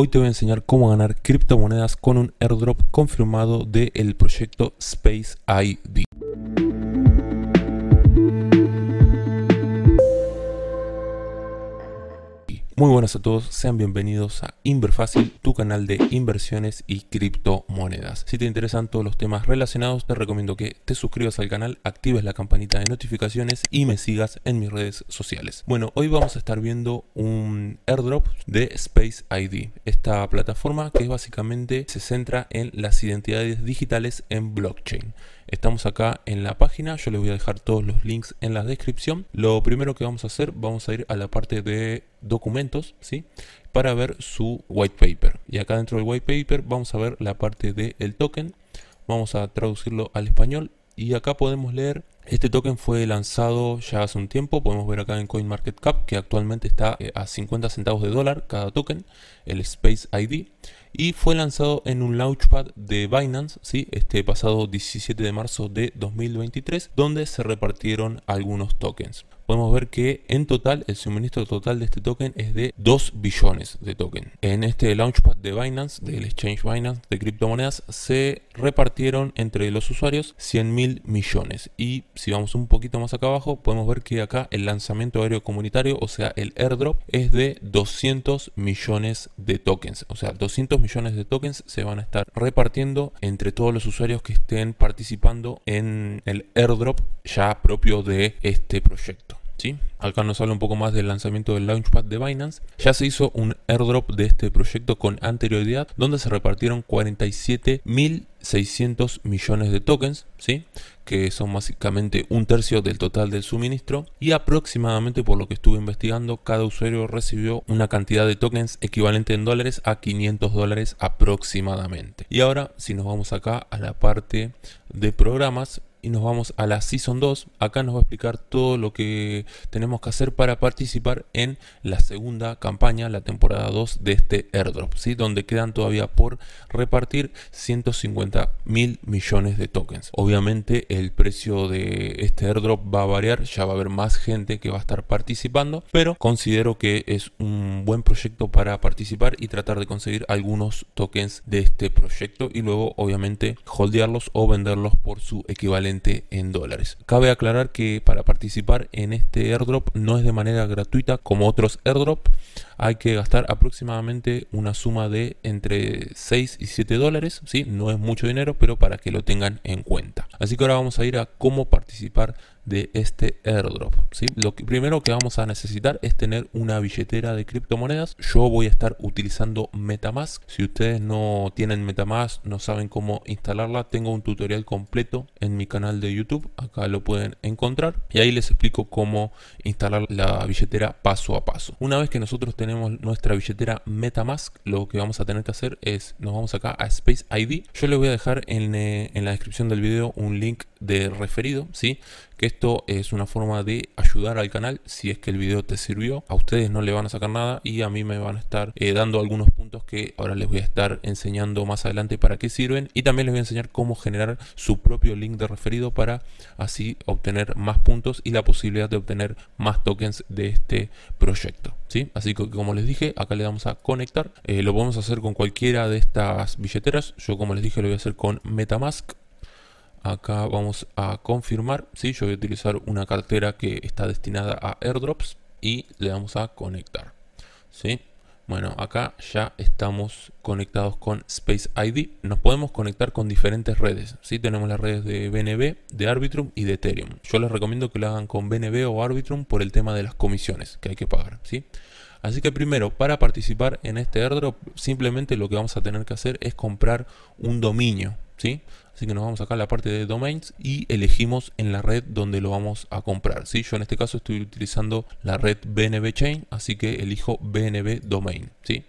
Hoy te voy a enseñar cómo ganar criptomonedas con un airdrop confirmado del proyecto Space ID. Muy buenas a todos, sean bienvenidos a Inverfácil, tu canal de inversiones y criptomonedas. Si te interesan todos los temas relacionados, te recomiendo que te suscribas al canal, actives la campanita de notificaciones y me sigas en mis redes sociales. Bueno, hoy vamos a estar viendo un airdrop de Space ID, esta plataforma que básicamente se centra en las identidades digitales en blockchain. Estamos acá en la página, yo les voy a dejar todos los links en la descripción. Lo primero que vamos a hacer, vamos a ir a la parte de documentos, ¿sí? Para ver su white paper. Y acá dentro del white paper vamos a ver la parte del token. Vamos a traducirlo al español y acá podemos leer este token fue lanzado ya hace un tiempo, podemos ver acá en CoinMarketCap que actualmente está eh, a 50 centavos de dólar cada token, el Space ID, y fue lanzado en un launchpad de Binance, ¿sí? este pasado 17 de marzo de 2023, donde se repartieron algunos tokens podemos ver que en total el suministro total de este token es de 2 billones de token. En este launchpad de Binance, del exchange Binance de criptomonedas, se repartieron entre los usuarios 100 mil millones. Y si vamos un poquito más acá abajo, podemos ver que acá el lanzamiento aéreo comunitario, o sea, el airdrop, es de 200 millones de tokens. O sea, 200 millones de tokens se van a estar repartiendo entre todos los usuarios que estén participando en el airdrop ya propio de este proyecto. Acá nos habla un poco más del lanzamiento del Launchpad de Binance. Ya se hizo un airdrop de este proyecto con anterioridad, donde se repartieron 47.600 millones de tokens, ¿sí? que son básicamente un tercio del total del suministro. Y aproximadamente, por lo que estuve investigando, cada usuario recibió una cantidad de tokens equivalente en dólares a 500 dólares aproximadamente. Y ahora, si nos vamos acá a la parte de programas, y nos vamos a la Season 2. Acá nos va a explicar todo lo que tenemos que hacer para participar en la segunda campaña, la temporada 2 de este airdrop, ¿sí? donde quedan todavía por repartir 150 mil millones de tokens. Obviamente el precio de este airdrop va a variar, ya va a haber más gente que va a estar participando, pero considero que es un buen proyecto para participar y tratar de conseguir algunos tokens de este proyecto y luego obviamente holdearlos o venderlos por su equivalente en dólares. Cabe aclarar que para participar en este airdrop no es de manera gratuita como otros airdrop. Hay que gastar aproximadamente una suma de entre 6 y 7 dólares. ¿sí? No es mucho dinero, pero para que lo tengan en cuenta. Así que ahora vamos a ir a cómo participar de este airdrop. Lo primero que vamos a necesitar es tener una billetera de criptomonedas. Yo voy a estar utilizando Metamask. Si ustedes no tienen Metamask, no saben cómo instalarla, tengo un tutorial completo en mi canal de YouTube. Acá lo pueden encontrar. Y ahí les explico cómo instalar la billetera paso a paso. Una vez que nosotros tenemos nuestra billetera Metamask, lo que vamos a tener que hacer es, nos vamos acá a Space ID. Yo les voy a dejar eh, en, la descripción del video un link de referido, ¿sí? Que es esto es una forma de ayudar al canal si es que el video te sirvió. A ustedes no le van a sacar nada y a mí me van a estar eh, dando algunos puntos que ahora les voy a estar enseñando más adelante para qué sirven. Y también les voy a enseñar cómo generar su propio link de referido para así obtener más puntos y la posibilidad de obtener más tokens de este proyecto. ¿sí? Así que como les dije, acá le damos a conectar. Eh, lo podemos hacer con cualquiera de estas billeteras. Yo como les dije lo voy a hacer con Metamask. Acá vamos a confirmar. sí, yo voy a utilizar una cartera que está destinada a airdrops y le vamos a conectar. ¿sí? Bueno, acá ya estamos conectados con Space ID. Nos podemos conectar con diferentes redes. ¿sí? Tenemos las redes de BNB, de Arbitrum y de Ethereum. Yo les recomiendo que lo hagan con BNB o Arbitrum por el tema de las comisiones que hay que pagar. ¿sí? Así que primero, para participar en este airdrop, simplemente lo que vamos a tener que hacer es comprar un dominio. ¿sí? Así que nos vamos acá a la parte de domains y elegimos en la red donde lo vamos a comprar. ¿sí? Yo en este caso estoy utilizando la red BNB Chain, así que elijo BNB Domain. ¿sí?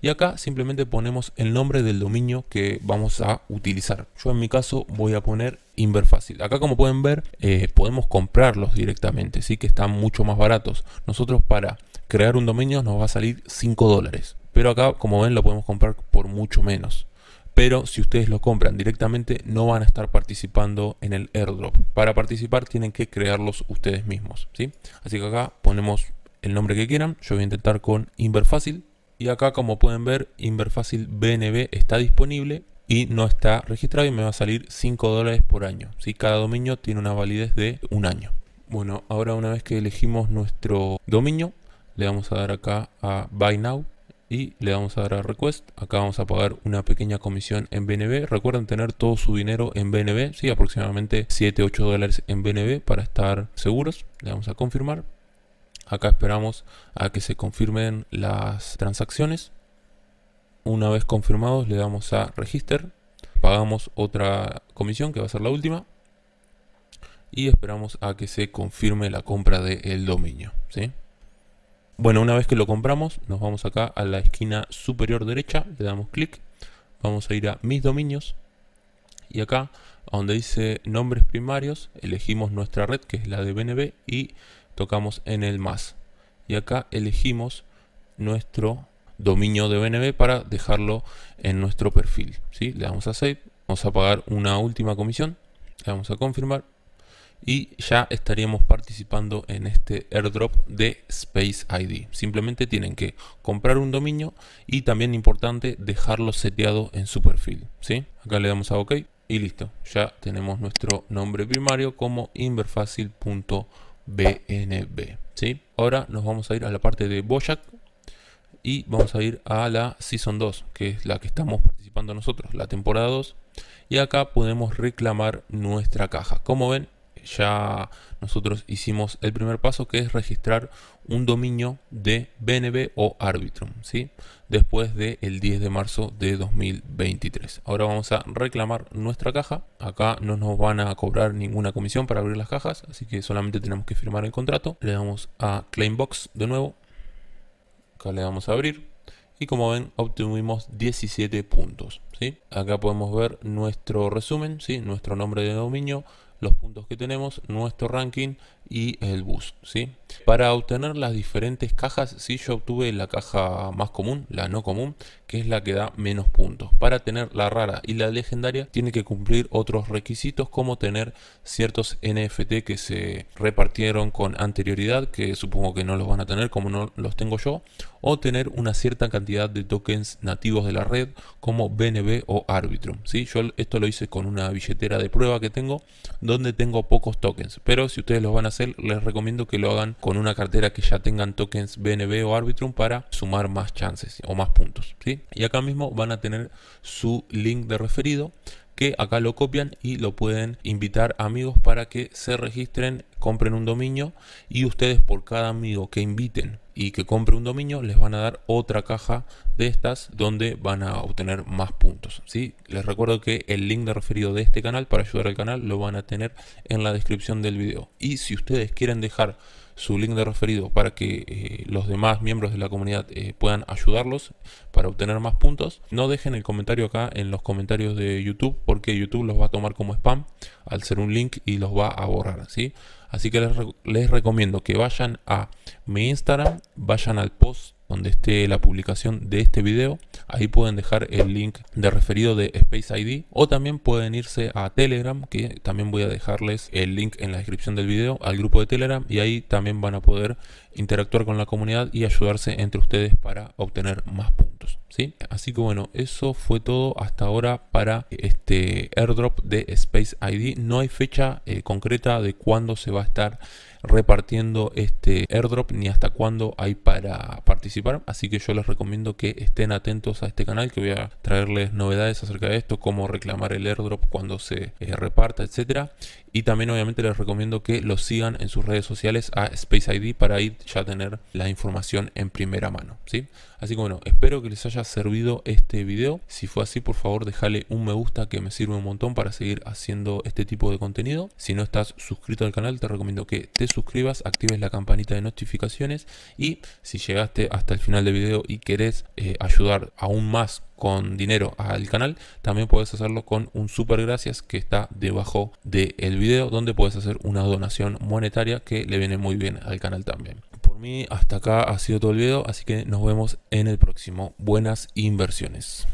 Y acá simplemente ponemos el nombre del dominio que vamos a utilizar. Yo en mi caso voy a poner Inverfácil. Acá como pueden ver eh, podemos comprarlos directamente, ¿sí? que están mucho más baratos. Nosotros para crear un dominio nos va a salir 5 dólares. Pero acá como ven lo podemos comprar por mucho menos pero si ustedes lo compran directamente no van a estar participando en el airdrop. Para participar tienen que crearlos ustedes mismos, ¿sí? Así que acá ponemos el nombre que quieran, yo voy a intentar con Inverfácil y acá como pueden ver Inverfácil BNB está disponible y no está registrado y me va a salir 5 dólares por año, Cada dominio tiene una validez de un año. Bueno, ahora una vez que elegimos nuestro dominio, le vamos a dar acá a Buy Now y le vamos a dar a request. Acá vamos a pagar una pequeña comisión en BNB. Recuerden tener todo su dinero en BNB, ¿sí? aproximadamente 7-8 dólares en BNB para estar seguros. Le vamos a confirmar. Acá esperamos a que se confirmen las transacciones. Una vez confirmados le damos a register. Pagamos otra comisión que va a ser la última. Y esperamos a que se confirme la compra del dominio. ¿sí? Bueno, una vez que lo compramos, nos vamos acá a la esquina superior derecha, le damos clic, vamos a ir a mis dominios y acá donde dice nombres primarios, elegimos nuestra red que es la de BNB y tocamos en el más. Y acá elegimos nuestro dominio de BNB para dejarlo en nuestro perfil. ¿sí? Le damos a save, vamos a pagar una última comisión, le vamos a confirmar y ya estaríamos participando en este airdrop de Space ID. Simplemente tienen que comprar un dominio y también importante dejarlo seteado en su perfil. ¿sí? Acá le damos a OK y listo. Ya tenemos nuestro nombre primario como inverfacil.bnb. ¿sí? Ahora nos vamos a ir a la parte de Boyac y vamos a ir a la Season 2, que es la que estamos participando nosotros, la temporada 2. Y acá podemos reclamar nuestra caja. Como ven, ya nosotros hicimos el primer paso que es registrar un dominio de BNB o Arbitrum, ¿sí? después del el 10 de marzo de 2023. Ahora vamos a reclamar nuestra caja, acá no nos van a cobrar ninguna comisión para abrir las cajas, así que solamente tenemos que firmar el contrato. Le damos a Claim Box de nuevo, acá le damos a abrir y como ven obtuvimos 17 puntos. ¿sí? Acá podemos ver nuestro resumen, ¿sí? nuestro nombre de dominio, los puntos que tenemos, nuestro ranking y el bus. ¿sí? Para obtener las diferentes cajas, si yo obtuve la caja más común, la no común, que es la que da menos puntos. Para tener la rara y la legendaria, tiene que cumplir otros requisitos como tener ciertos NFT que se repartieron con anterioridad, que supongo que no los van a tener como no los tengo yo, o tener una cierta cantidad de tokens nativos de la red como BNB o Arbitrum. ¿sí? Yo esto lo hice con una billetera de prueba que tengo donde tengo pocos tokens, pero si ustedes lo van a hacer les recomiendo que lo hagan con una cartera que ya tengan tokens BNB o Arbitrum para sumar más chances o más puntos. ¿sí? Y acá mismo van a tener su link de referido que acá lo copian y lo pueden invitar amigos para que se registren compren un dominio y ustedes por cada amigo que inviten y que compre un dominio les van a dar otra caja de estas donde van a obtener más puntos. ¿sí? Les recuerdo que el link de referido de este canal para ayudar al canal lo van a tener en la descripción del video. Y si ustedes quieren dejar su link de referido para que eh, los demás miembros de la comunidad eh, puedan ayudarlos para obtener más puntos. No dejen el comentario acá en los comentarios de YouTube porque YouTube los va a tomar como spam al ser un link y los va a borrar, ¿sí? Así que les, recomiendo que vayan a mi Instagram, vayan al post donde esté la publicación de este video. Ahí pueden dejar el link de referido de Space ID o también pueden irse a Telegram, que también voy a dejarles el link en la descripción del video al grupo de Telegram y ahí también van a poder interactuar con la comunidad y ayudarse entre ustedes para obtener más puntos. ¿sí? Así que bueno, eso fue todo hasta ahora para este airdrop de Space ID. No hay fecha eh, concreta de cuándo se va a estar repartiendo este airdrop ni hasta cuándo hay para participar. Así que yo les recomiendo que estén atentos a este canal que voy a traerles novedades acerca de esto, cómo reclamar el airdrop cuando se eh, reparta, etcétera. Y también obviamente les recomiendo que lo sigan en sus redes sociales a Space ID para ir ya tener la información en primera mano. ¿sí? Así que bueno, espero que les haya servido este video. Si fue así, por favor, déjale un me gusta que me sirve un montón para seguir haciendo este tipo de contenido. Si no estás suscrito al canal, te recomiendo que te suscribas, actives la campanita de notificaciones y si llegaste hasta el final del video y querés eh, ayudar aún más con dinero al canal, también puedes hacerlo con un super gracias que está debajo del el video, donde puedes hacer una donación monetaria que le viene muy bien al canal también. Por mí, hasta acá ha sido todo el video, así que nos vemos en el próximo. Buenas inversiones.